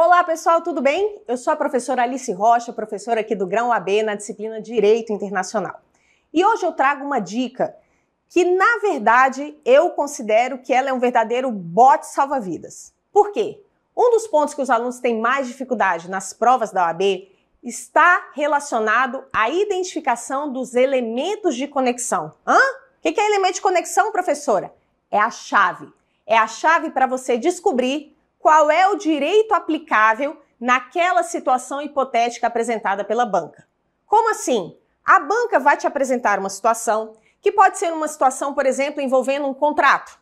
Olá pessoal, tudo bem? Eu sou a professora Alice Rocha, professora aqui do Grão AB na disciplina Direito Internacional. E hoje eu trago uma dica que, na verdade, eu considero que ela é um verdadeiro bote salva-vidas. Por quê? Um dos pontos que os alunos têm mais dificuldade nas provas da OAB está relacionado à identificação dos elementos de conexão. Hã? O que é elemento de conexão, professora? É a chave. É a chave para você descobrir qual é o direito aplicável naquela situação hipotética apresentada pela banca. Como assim? A banca vai te apresentar uma situação que pode ser uma situação, por exemplo, envolvendo um contrato,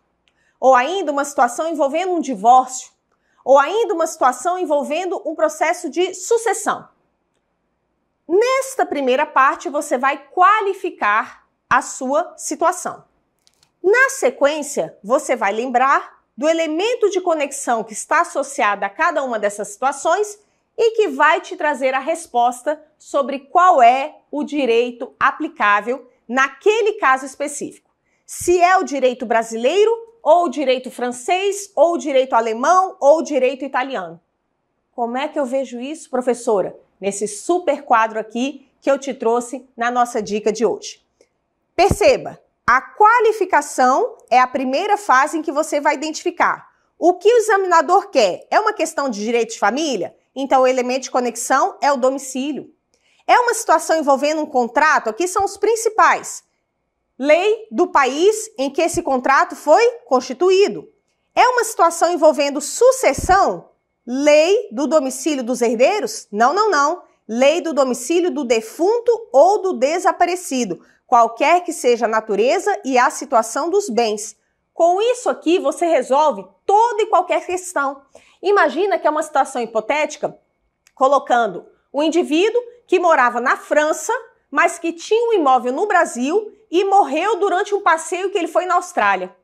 ou ainda uma situação envolvendo um divórcio, ou ainda uma situação envolvendo um processo de sucessão. Nesta primeira parte, você vai qualificar a sua situação. Na sequência, você vai lembrar do elemento de conexão que está associado a cada uma dessas situações e que vai te trazer a resposta sobre qual é o direito aplicável naquele caso específico. Se é o direito brasileiro, ou o direito francês, ou o direito alemão, ou o direito italiano. Como é que eu vejo isso, professora? Nesse super quadro aqui que eu te trouxe na nossa dica de hoje. Perceba, a qualificação é a primeira fase em que você vai identificar o que o examinador quer. É uma questão de direito de família? Então, o elemento de conexão é o domicílio. É uma situação envolvendo um contrato? Aqui são os principais. Lei do país em que esse contrato foi constituído. É uma situação envolvendo sucessão? Lei do domicílio dos herdeiros? Não, não, não lei do domicílio do defunto ou do desaparecido, qualquer que seja a natureza e a situação dos bens. Com isso aqui, você resolve toda e qualquer questão. Imagina que é uma situação hipotética, colocando o um indivíduo que morava na França, mas que tinha um imóvel no Brasil e morreu durante um passeio que ele foi na Austrália.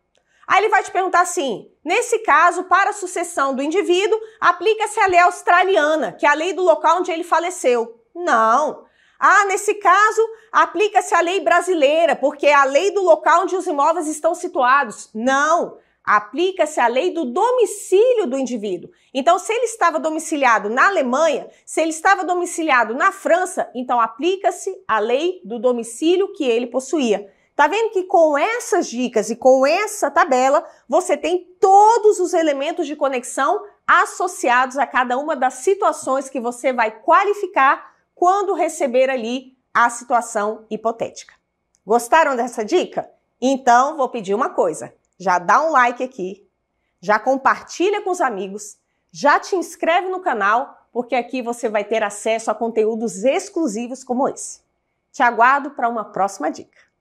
Aí ele vai te perguntar assim: nesse caso, para a sucessão do indivíduo, aplica-se a lei australiana, que é a lei do local onde ele faleceu. Não. Ah, nesse caso, aplica-se a lei brasileira, porque é a lei do local onde os imóveis estão situados. Não. Aplica-se a lei do domicílio do indivíduo. Então, se ele estava domiciliado na Alemanha, se ele estava domiciliado na França, então aplica-se a lei do domicílio que ele possuía. Tá vendo que com essas dicas e com essa tabela, você tem todos os elementos de conexão associados a cada uma das situações que você vai qualificar quando receber ali a situação hipotética. Gostaram dessa dica? Então, vou pedir uma coisa. Já dá um like aqui, já compartilha com os amigos, já te inscreve no canal, porque aqui você vai ter acesso a conteúdos exclusivos como esse. Te aguardo para uma próxima dica.